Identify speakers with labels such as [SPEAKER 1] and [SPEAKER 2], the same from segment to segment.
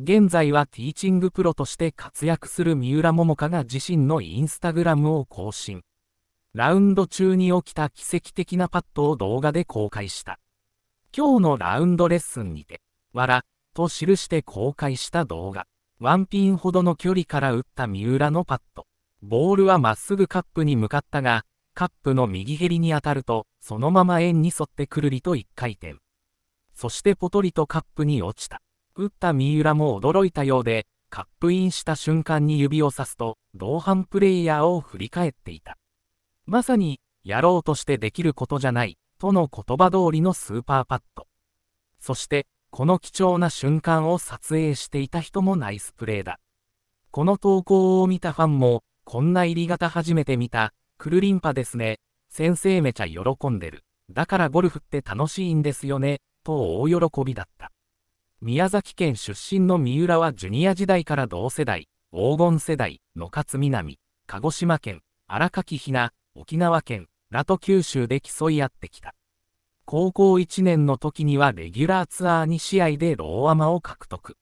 [SPEAKER 1] 現在はティーチングプロとして活躍する三浦桃香が自身のインスタグラムを更新。ラウンド中に起きた奇跡的なパットを動画で公開した。今日のラウンドレッスンにて、わら、と記して公開した動画。ワンピンほどの距離から打った三浦のパット。ボールはまっすぐカップに向かったが、カップの右蹴りに当たると、そのまま円に沿ってくるりと一回転。そしてポトリとカップに落ちた。打った三浦も驚いたようで、カップインした瞬間に指をさすと、同伴プレイヤーを振り返っていた。まさに、やろうとしてできることじゃない、との言葉通りのスーパーパット。そして、この貴重な瞬間を撮影していた人もナイスプレーだ。この投稿を見たファンも、こんな入り方初めて見た、くるりんぱですね、先生めちゃ喜んでる。だからゴルフって楽しいんですよね、と大喜びだった。宮崎県出身の三浦はジュニア時代から同世代、黄金世代、野勝南、鹿児島県、荒垣比奈、沖縄県、ラト九州で競い合ってきた。高校1年の時にはレギュラーツアー2試合でローアマを獲得。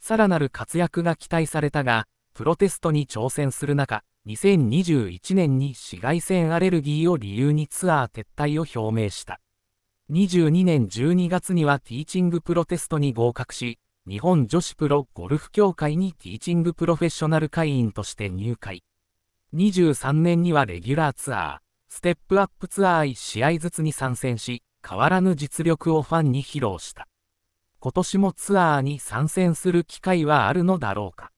[SPEAKER 1] さらなる活躍が期待されたが、プロテストに挑戦する中、2021年に紫外線アレルギーを理由にツアー撤退を表明した。2 2 2年12月にはティーチングプロテストに合格し、日本女子プロゴルフ協会にティーチングプロフェッショナル会員として入会。23年にはレギュラーツアー、ステップアップツアー1試合ずつに参戦し、変わらぬ実力をファンに披露した。今年もツアーに参戦する機会はあるのだろうか。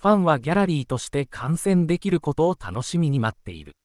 [SPEAKER 1] ファンはギャラリーとして観戦できることを楽しみに待っている。